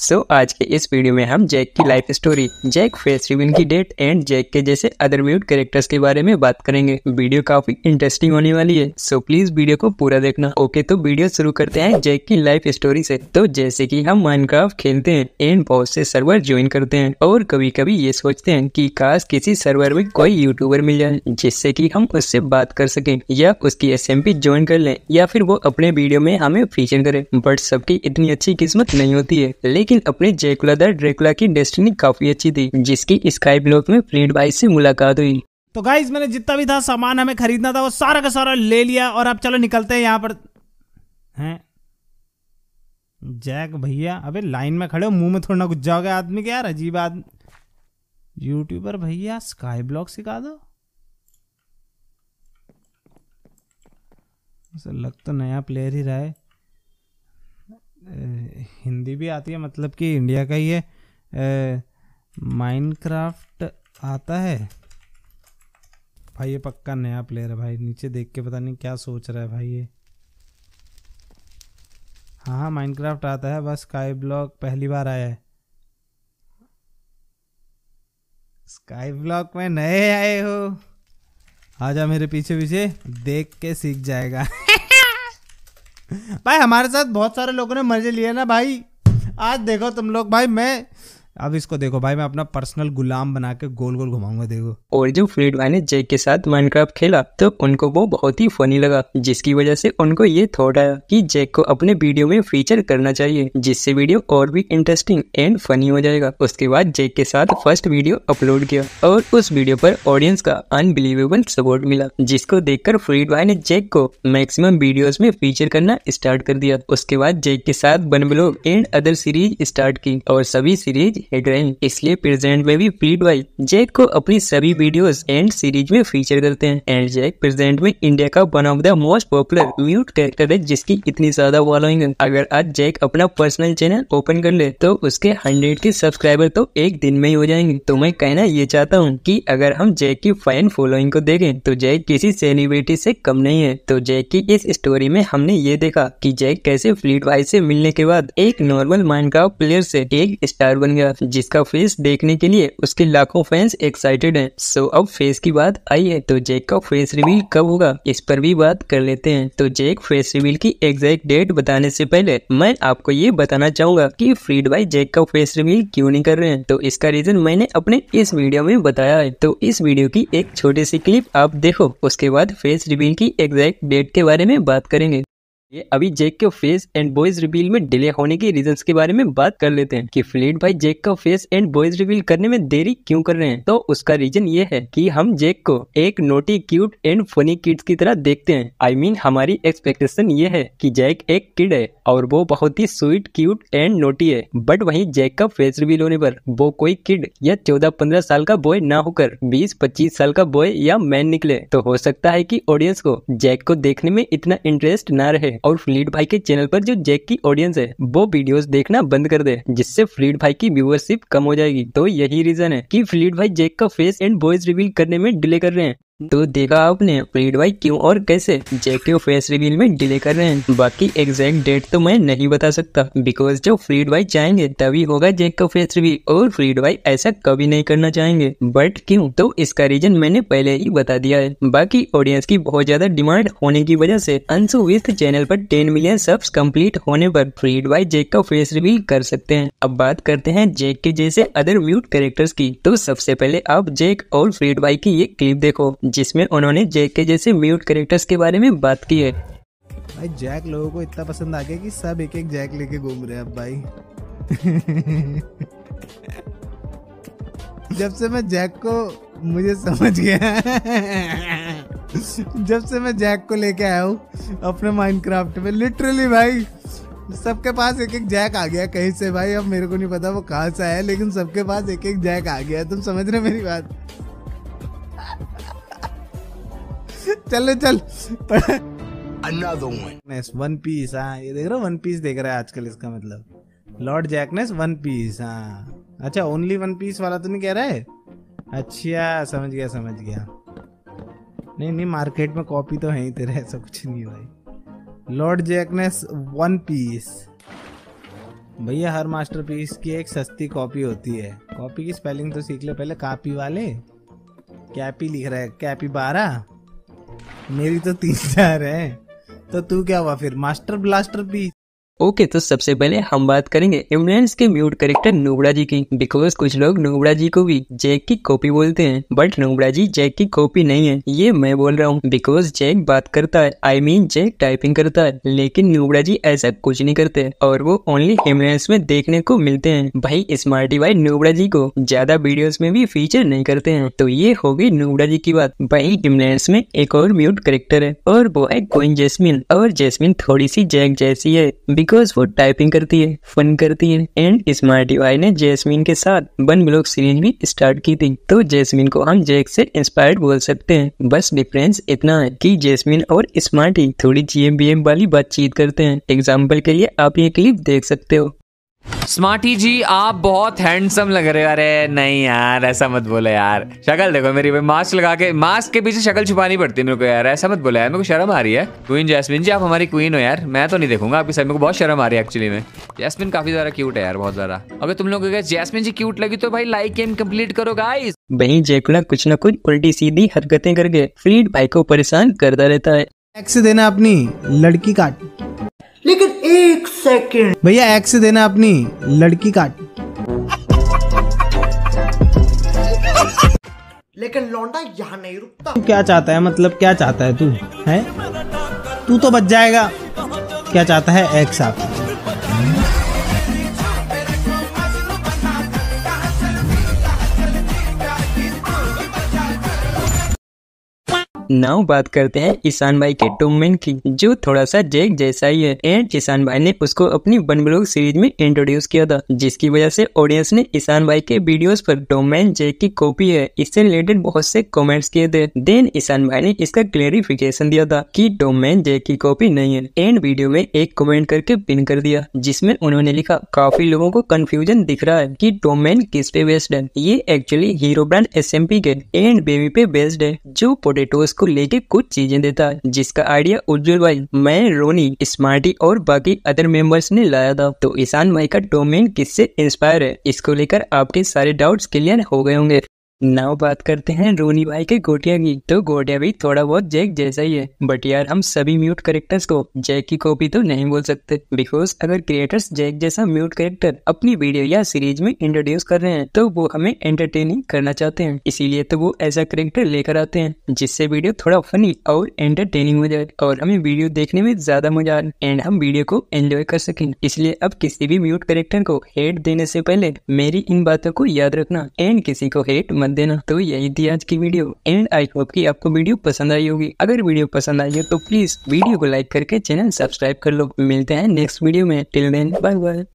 सो so, आज के इस वीडियो में हम जैक की life story Jack face reveal की डेट एंड जैक के जैसे अदर म्यूट कैरेक्टर्स के बारे में बात करेंगे वीडियो काफी इंटरेस्टिंग होने वाली है सो so, प्लीज वीडियो को पूरा देखना ओके तो वीडियो शुरू करते हैं जैक की लाइफ स्टोरी से तो जैसे कि हम माइनक्राफ्ट खेलते हैं एंड बहुत से सर्वर ज्वाइन करते हैं और कभी कभी ये सोचते हैं की काश किसी सर्वर में कोई यूट्यूबर मिल जाए जिससे की हम उससे बात कर सके या उसकी एस एम पी ज्वाइन कर ले या फिर वो अपने वीडियो में हमें फीचर करे बट सबकी इतनी अच्छी किस्मत नहीं होती है लेकिन लेकिन अपने जयकुला द ड्रेकुला की डेस्टिनी काफी अच्छी थी जिसकी स्काई ब्लॉक में फ्रेंड बाई से मुलाकात हुई तो गाइज मैंने जितना भी था सामान हमें खरीदना था वो सारा का सारा ले लिया और अब चलो निकलते हैं यहाँ पर हैं जैक भैया अबे लाइन में खड़े हो मुंह में थोड़ा ना कुछ जाओगे आदमी क्या यार अजीब आदमी यूट्यूबर भैया स्काई ब्लॉक सिखा दो लग तो नया प्लेयर ही रहा है हिंदी भी आती है मतलब कि इंडिया का ही है माइनक्राफ्ट आता है भाई ये पक्का नया प्लेयर है भाई नीचे देख के पता नहीं क्या सोच रहा है भाई ये हाँ हाँ माइनक्राफ्ट आता है बस स्काई ब्लॉक पहली बार आया है स्काई ब्लॉक में नए आए हो आजा मेरे पीछे पीछे देख के सीख जाएगा भाई हमारे साथ बहुत सारे लोगों ने मजे लिए ना भाई आज देखो तुम लोग भाई मैं अब इसको देखो भाई मैं अपना पर्सनल गुलाम बना के गोल गोल घुमाऊंगा देखो और जो फ्रीड भाई ने जैक के साथ माइनक्राफ्ट खेला तो उनको वो बहुत ही फनी लगा जिसकी वजह से उनको ये थॉट आया कि जेक को अपने वीडियो में फीचर करना चाहिए जिससे वीडियो और भी इंटरेस्टिंग एंड फनी हो जाएगा उसके बाद जेक के साथ फर्स्ट वीडियो अपलोड किया और उस वीडियो पर ऑडियंस का अनबिलीवेबल सपोर्ट मिला जिसको कर फ्रीड भाई ने जेक को मैक्सिमम वीडियो में फीचर करना स्टार्ट कर दिया उसके बाद जेक के साथ one block and other series start की और सभी सीरीज हेडलाइन इसलिए प्रेजेंट में भी फ्रीड वाइज जैक को अपनी सभी वीडियोस एंड सीरीज में फीचर करते हैं एंड जैक प्रेजेंट में इंडिया का one of the most popular mute character है जिसकी इतनी ज्यादा फॉलोइंग है अगर आज जैक अपना पर्सनल चैनल ओपन कर ले तो उसके हंड्रेड के सब्सक्राइबर तो एक दिन में ही हो जाएंगे तो मैं कहना ये चाहता हूँ की अगर हम जैक की फैन फॉलोइंग को देखें तो जैक किसी सेलिब्रिटी से कम नहीं है तो जैक की इस स्टोरी में हमने ये देखा कि जैक कैसे फ्लीट वाइज से मिलने के बाद एक नॉर्मल माइंड प्लेयर से एक स्टार बन गया ट्रेलर जिसका फेस देखने के लिए उसके लाखों फैंस एक्साइटेड हैं सो अब फेस की बात आई है तो जैक का फेस रिवील कब होगा इस पर भी बात कर लेते हैं तो जैक फेस रिवील की एग्जैक्ट डेट बताने से पहले मैं आपको ये बताना चाहूंगा कि फ्रीड बाई जैक का फेस रिवील क्यों नहीं कर रहे हैं तो इसका रीजन मैंने अपने इस वीडियो में बताया है तो इस वीडियो की एक छोटी सी क्लिप आप देखो उसके बाद फेस रिवील की एग्जैक्ट डेट के बारे में बात करेंगे ये अभी जेक के फेस एंड बॉयज रिवील में डिले होने के रीजन के बारे में बात कर लेते हैं कि फ्लेट भाई जेक का फेस एंड बॉयज रिवील करने में देरी क्यों कर रहे हैं तो उसका रीजन ये है कि हम जेक को एक naughty cute and funny kids की तरह देखते हैं आई I मीन mean, हमारी एक्सपेक्टेशन ये है कि जैक एक किड है और वो बहुत ही स्वीट क्यूट एंड नोटी है बट वही जैक का फेस रिवील होने पर वो कोई किड या चौदह पंद्रह साल का बॉय न होकर बीस पच्चीस साल का बॉय या मैन निकले तो हो सकता है की ऑडियंस को जैक को देखने में इतना इंटरेस्ट न रहे और फ्लीड भाई के चैनल पर जो जैक की ऑडियंस है वो वीडियोस देखना बंद कर दे जिससे फ्लीट भाई की व्यूअरशिप कम हो जाएगी तो यही रीजन है कि फ्लीट भाई जैक का फेस एंड वॉइस रिवील करने में डिले कर रहे हैं तो देखा आपने प्रीड वाई क्यों और कैसे जेके फेस रिवील में डिले कर रहे हैं बाकी एग्जैक्ट डेट तो मैं नहीं बता सकता बिकॉज जब फ्रीड वाई चाहेंगे तभी होगा जेके फेस रिवील और फ्रीड वाई ऐसा कभी नहीं करना चाहेंगे बट क्यों तो इसका रीजन मैंने पहले ही बता दिया है बाकी ऑडियंस की बहुत ज्यादा डिमांड होने की वजह ऐसी अंशु विस्क चैनल आरोप टेन मिलियन सब्स कम्प्लीट होने आरोप फ्रीड वाई जेक का फेस रिवील कर सकते हैं अब बात करते हैं जेक के जैसे अदर म्यूट कैरेक्टर्स की तो सबसे पहले आप जेक और फ्रीड वाई की ये क्लिप देखो जिसमें उन्होंने जैक के जैसे म्यूट करेक्टर्स के बारे में बात की है भाई जैक लोगों को इतना पसंद आ गया कि सब एक एक जैक लेके घूम रहे हैं अब भाई जब से मैं जैक को मुझे समझ गया जब से मैं जैक को लेके आया हूँ अपने माइनक्राफ्ट में लिटरली भाई सबके पास एक एक जैक आ गया कहीं से भाई अब मेरे को नहीं पता वो कहाँ से आया लेकिन सबके पास एक एक जैक आ गया तुम समझ रहे मेरी बात चल चल वन पीस हाँ ये देख रहा वन पीस देख रहा है आजकल इसका मतलब लॉर्ड जैकनेस वन पीस हाँ अच्छा ओनली वन पीस वाला तो नहीं कह रहा है अच्छा समझ गया समझ गया नहीं नहीं मार्केट में कॉपी तो है ही तेरे ऐसा कुछ नहीं भाई लॉर्ड जैकनेस वन पीस भैया हर मास्टर पीस की एक सस्ती कॉपी होती है कॉपी की स्पेलिंग तो सीख ले पहले कापी वाले कैपी लिख रहा है कैपी बारह मेरी तो तीन चार है तो तू क्या हुआ फिर मास्टर ब्लास्टर भी ओके okay, तो सबसे पहले हम बात करेंगे इमरान्स के म्यूट करेक्टर नोबड़ा जी की बिकॉज कुछ लोग नोबड़ा जी को भी जैक की कॉपी बोलते हैं बट नोबड़ा जी जैक की कॉपी नहीं है ये मैं बोल रहा हूँ बिकॉज जैक बात करता है I I mean mean, Jack typing करता है लेकिन नोबड़ा जी ऐसा कुछ नहीं करते और वो ओनली इमरान्स में देखने को मिलते हैं भाई स्मार्टी भाई नोबड़ा जी को ज्यादा वीडियो में भी फीचर नहीं करते हैं तो ये होगी नोबड़ा जी की बात भाई इमरान्स में एक और म्यूट करेक्टर है और वो है कोइन जैसमिन और जैसमिन थोड़ी सी जैक जैसी है बिकॉज वो टाइपिंग करती है फन करती है एंड स्मार्ट यूआई ने जैस्मीन के साथ वन ब्लॉक सीरीज भी स्टार्ट की थी तो जैस्मीन को हम जैक से इंस्पायर्ड बोल सकते हैं बस डिफरेंस इतना है कि जैस्मीन और स्मार्टी थोड़ी जीएम वाली बातचीत करते हैं एग्जाम्पल के लिए आप ये क्लिप देख सकते हो स्मार्टी जी आप बहुत हैंडसम लग रहे हो अरे नहीं यार ऐसा मत बोले यार शक्ल देखो मेरी भाई मास्क लगा के मास्क के पीछे शक्ल छुपानी पड़ती है मेरे को यार ऐसा मत बोले यार मेरे को शर्म आ रही है क्वीन जैस्मिन जी आप हमारी क्वीन हो यार मैं तो नहीं देखूंगा आपकी साइड मेरे को बहुत शर्म आ रही है एक्चुअली में जैस्मिन काफी ज्यादा क्यूट है यार बहुत ज्यादा अगर तुम लोग अगर जैस्मिन जी क्यूट लगी तो भाई लाइक गेम कम्प्लीट करो गाइस भाई जयकुला कुछ ना कुछ उल्टी सीधी हरकतें करके फ्रीड भाई को परेशान करता रहता है टैक्स देना अपनी लड़की का सेकंड भैया एक्स देना अपनी लड़की का लेकिन लौंडा यहाँ नहीं रुकता तू क्या चाहता है मतलब क्या चाहता है तू है तू तो बच जाएगा क्या चाहता है एक्स आपका नाउ बात करते हैं ईशान भाई के टूमेन की जो थोड़ा सा जैक जैसा ही है एंड ईशान भाई ने उसको अपनी बन ब्लॉग सीरीज में इंट्रोड्यूस किया था जिसकी वजह से ऑडियंस ने ईशान भाई के वीडियोस पर डोमेन जैक की कॉपी है इससे रिलेटेड बहुत से कमेंट्स किए थे देन ईशान भाई ने इसका क्लेरिफिकेशन दिया था कि डोमेन जैक की कॉपी नहीं है एंड वीडियो में एक कमेंट करके पिन कर दिया जिसमें उन्होंने लिखा काफी लोगों को कंफ्यूजन दिख रहा है कि डोमेन किस पे बेस्ड है ये एक्चुअली हीरो ब्रांड एस के एंड बेबी पे बेस्ड है जो पोटेटोज को लेके कुछ चीजें देता जिसका आइडिया उज्जवल भाई मैं रोनी स्मार्टी और बाकी अदर मेंबर्स ने लाया था तो ईशान भाई का डोमेन किससे इंस्पायर है इसको लेकर आपके सारे डाउट्स क्लियर हो गए होंगे नाउ बात करते हैं रोनी भाई के गोटिया की तो गोटिया भी थोड़ा बहुत जैक जैसा ही है बट यार हम सभी म्यूट करेक्टर्स को जैक की कॉपी तो नहीं बोल सकते बिकॉज अगर क्रिएटर्स जैक जैसा म्यूट करेक्टर अपनी वीडियो या सीरीज में इंट्रोड्यूस कर रहे हैं तो वो हमें एंटरटेनिंग करना चाहते हैं इसीलिए तो वो ऐसा करेक्टर लेकर आते हैं जिससे वीडियो थोड़ा फनी और एंटरटेनिंग हो जाए और हमें वीडियो देखने में ज्यादा मजा आए एंड हम वीडियो को एंजॉय कर सकें इसलिए अब किसी भी म्यूट करेक्टर को हेट देने से पहले मेरी इन बातों को याद रखना एंड किसी को हेट मत मत देना तो यही थी आज की वीडियो एंड आई होप कि आपको वीडियो पसंद आई होगी अगर वीडियो पसंद आई हो तो प्लीज वीडियो को लाइक करके चैनल सब्सक्राइब कर लो मिलते हैं नेक्स्ट वीडियो में टिल देन बाय बाय